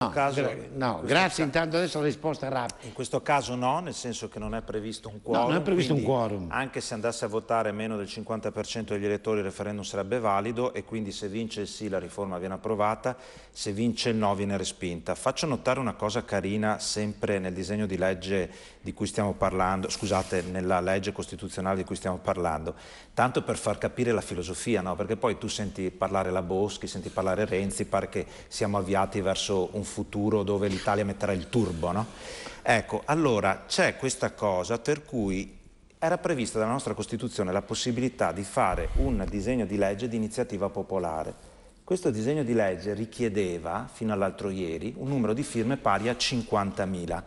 No, caso, gra no grazie intanto adesso la risposta rapida. In questo caso no, nel senso che non è previsto un quorum. No, non è previsto un quorum. Anche se andasse a votare meno del 50% degli elettori il referendum sarebbe valido e quindi se vince il sì la riforma viene approvata, se vince il no viene respinta. Faccio notare una cosa carina sempre nel disegno di legge di cui stiamo parlando, scusate, nella legge costituzionale di cui stiamo parlando, tanto per far capire la filosofia, no? perché poi tu senti parlare la Boschi, senti parlare Renzi, pare che siamo avviati verso un futuro dove l'Italia metterà il turbo, no? Ecco, allora c'è questa cosa per cui era prevista dalla nostra Costituzione la possibilità di fare un disegno di legge di iniziativa popolare. Questo disegno di legge richiedeva, fino all'altro ieri, un numero di firme pari a 50.000.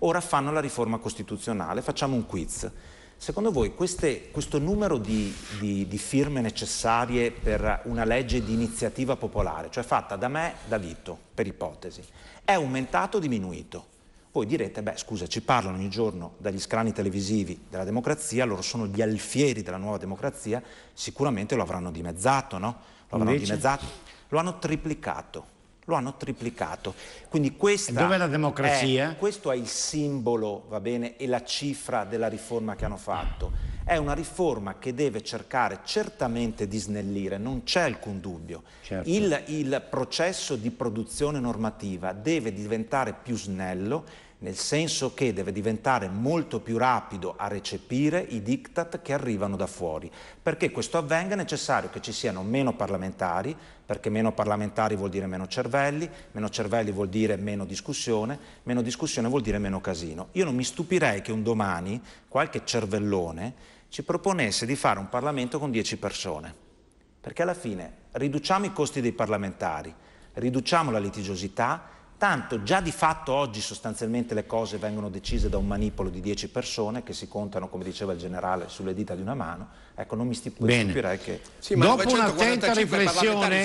Ora fanno la riforma costituzionale, facciamo un quiz. Secondo voi queste, questo numero di, di, di, firme necessarie per una legge di iniziativa popolare, cioè fatta da me, da Vito, per ipotesi, è aumentato o diminuito? Voi direte, beh scusa, ci parlano ogni giorno dagli scrani televisivi della democrazia, loro sono gli alfieri della nuova democrazia, sicuramente lo avranno dimezzato, no? Lo avranno Invece? dimezzato, lo hanno triplicato lo hanno triplicato. Quindi questa è la democrazia? È, questo è il simbolo, va bene, e la cifra della riforma che hanno fatto. È una riforma che deve cercare certamente di snellire, non c'è alcun dubbio. Certo. Il, il processo di produzione normativa deve diventare più snello, nel senso che deve diventare molto più rapido a recepire i diktat che arrivano da fuori. Perché questo avvenga è necessario che ci siano meno parlamentari, perché meno parlamentari vuol dire meno cervelli, meno cervelli vuol dire meno discussione, meno discussione vuol dire meno casino. Io non mi stupirei che un domani qualche cervellone ci proponesse di fare un Parlamento con 10 persone, perché alla fine riduciamo i costi dei parlamentari, riduciamo la litigiosità, Tanto già di fatto oggi sostanzialmente le cose vengono decise da un manipolo di 10 persone che si contano, come diceva il generale, sulle dita di una mano. Ecco, non mi stupirei che... Sì, Dopo un'attenta riflessione...